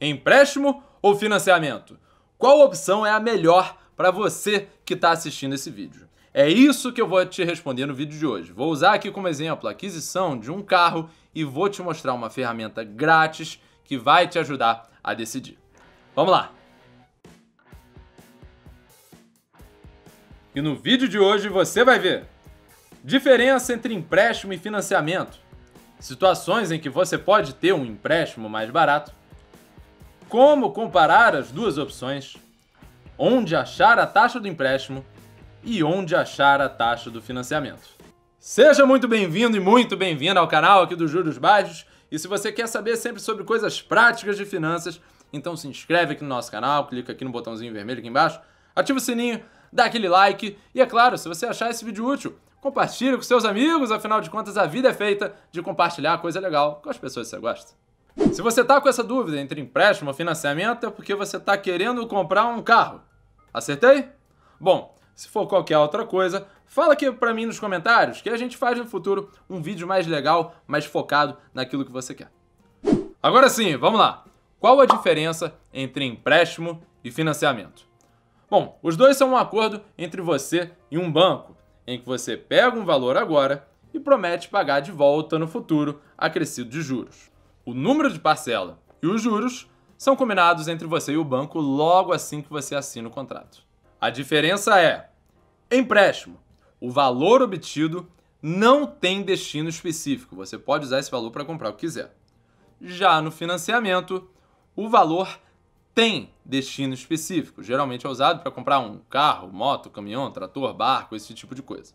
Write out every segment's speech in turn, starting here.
Empréstimo ou financiamento? Qual opção é a melhor para você que está assistindo esse vídeo? É isso que eu vou te responder no vídeo de hoje. Vou usar aqui como exemplo a aquisição de um carro e vou te mostrar uma ferramenta grátis que vai te ajudar a decidir. Vamos lá! E no vídeo de hoje você vai ver diferença entre empréstimo e financiamento, situações em que você pode ter um empréstimo mais barato, como comparar as duas opções, onde achar a taxa do empréstimo e onde achar a taxa do financiamento. Seja muito bem-vindo e muito bem-vinda ao canal aqui dos Juros Baixos. E se você quer saber sempre sobre coisas práticas de finanças, então se inscreve aqui no nosso canal, clica aqui no botãozinho vermelho aqui embaixo, ativa o sininho, dá aquele like e é claro, se você achar esse vídeo útil, compartilhe com seus amigos, afinal de contas a vida é feita de compartilhar coisa legal com as pessoas que você gosta. Se você tá com essa dúvida entre empréstimo ou financiamento, é porque você tá querendo comprar um carro. Acertei? Bom, se for qualquer outra coisa, fala aqui para mim nos comentários que a gente faz no futuro um vídeo mais legal, mais focado naquilo que você quer. Agora sim, vamos lá. Qual a diferença entre empréstimo e financiamento? Bom, os dois são um acordo entre você e um banco, em que você pega um valor agora e promete pagar de volta no futuro acrescido de juros o número de parcela e os juros são combinados entre você e o banco logo assim que você assina o contrato. A diferença é: empréstimo, o valor obtido não tem destino específico, você pode usar esse valor para comprar o que quiser. Já no financiamento, o valor tem destino específico, geralmente é usado para comprar um carro, moto, caminhão, trator, barco, esse tipo de coisa.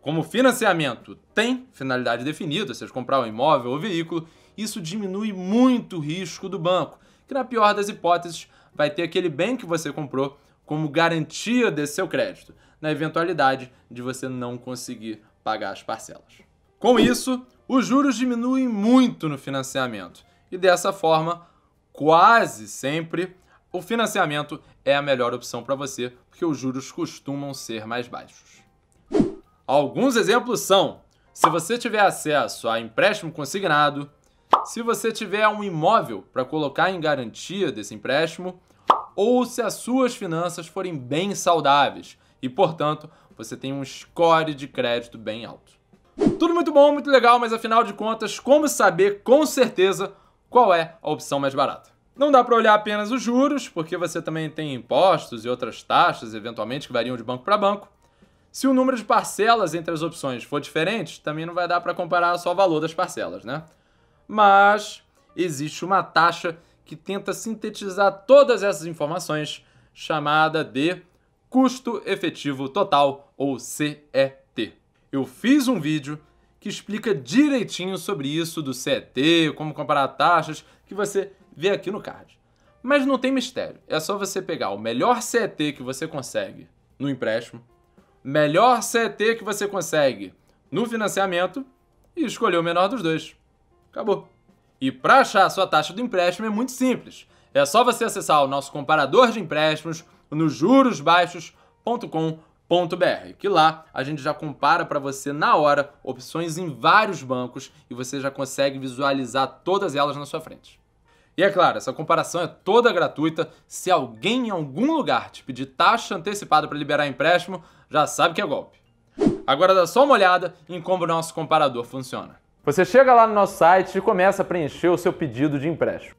Como financiamento tem finalidade definida, seja comprar um imóvel ou veículo, isso diminui muito o risco do banco, que na pior das hipóteses vai ter aquele bem que você comprou como garantia desse seu crédito, na eventualidade de você não conseguir pagar as parcelas. Com isso, os juros diminuem muito no financiamento e dessa forma, quase sempre, o financiamento é a melhor opção para você, porque os juros costumam ser mais baixos. Alguns exemplos são: se você tiver acesso a empréstimo consignado, se você tiver um imóvel para colocar em garantia desse empréstimo ou se as suas finanças forem bem saudáveis e, portanto, você tem um score de crédito bem alto. Tudo muito bom, muito legal, mas afinal de contas, como saber com certeza qual é a opção mais barata? Não dá para olhar apenas os juros, porque você também tem impostos e outras taxas, eventualmente, que variam de banco para banco. Se o número de parcelas entre as opções for diferente, também não vai dar para comparar só o valor das parcelas, né? mas existe uma taxa que tenta sintetizar todas essas informações, chamada de custo efetivo total ou CET. Eu fiz um vídeo que explica direitinho sobre isso do CET, como comparar taxas, que você vê aqui no card. Mas não tem mistério, é só você pegar o melhor CET que você consegue no empréstimo, melhor CET que você consegue no financiamento e escolher o menor dos dois. Acabou. E para achar a sua taxa do empréstimo é muito simples. É só você acessar o nosso comparador de empréstimos no jurosbaixos.com.br, que lá a gente já compara para você na hora opções em vários bancos e você já consegue visualizar todas elas na sua frente. E é claro, essa comparação é toda gratuita. Se alguém em algum lugar te pedir taxa antecipada para liberar empréstimo, já sabe que é golpe. Agora dá só uma olhada em como o nosso comparador funciona. Você chega lá no nosso site e começa a preencher o seu pedido de empréstimo.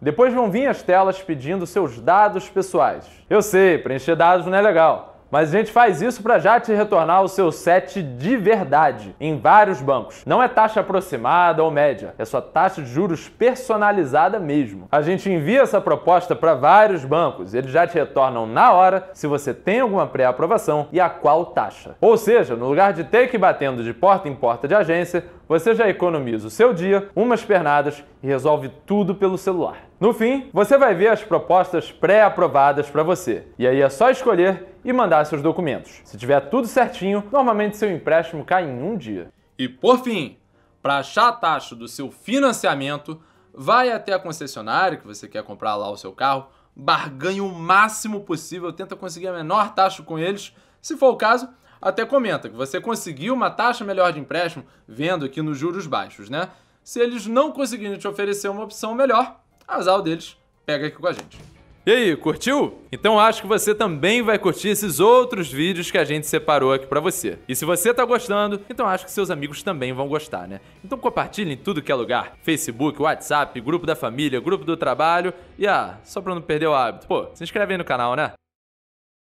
Depois vão vir as telas pedindo seus dados pessoais. Eu sei, preencher dados não é legal. Mas a gente faz isso para já te retornar o seu set de verdade em vários bancos. Não é taxa aproximada ou média, é sua taxa de juros personalizada mesmo. A gente envia essa proposta para vários bancos, eles já te retornam na hora se você tem alguma pré-aprovação e a qual taxa. Ou seja, no lugar de ter que ir batendo de porta em porta de agência, você já economiza o seu dia, umas pernadas e resolve tudo pelo celular. No fim, você vai ver as propostas pré-aprovadas para você. E aí é só escolher e mandar seus documentos. Se tiver tudo certinho, normalmente seu empréstimo cai em um dia. E por fim, para achar a taxa do seu financiamento, vai até a concessionária que você quer comprar lá o seu carro, barganhe o máximo possível, tenta conseguir a menor taxa com eles. Se for o caso, até comenta que você conseguiu uma taxa melhor de empréstimo vendo aqui nos juros baixos, né? Se eles não conseguirem te oferecer uma opção melhor, azar deles, pega aqui com a gente. E aí, curtiu? Então acho que você também vai curtir esses outros vídeos que a gente separou aqui para você. E se você tá gostando, então acho que seus amigos também vão gostar, né? Então compartilhe em tudo que é lugar: Facebook, WhatsApp, grupo da família, grupo do trabalho e ah, só pra não perder o hábito. Pô, se inscreve aí no canal, né?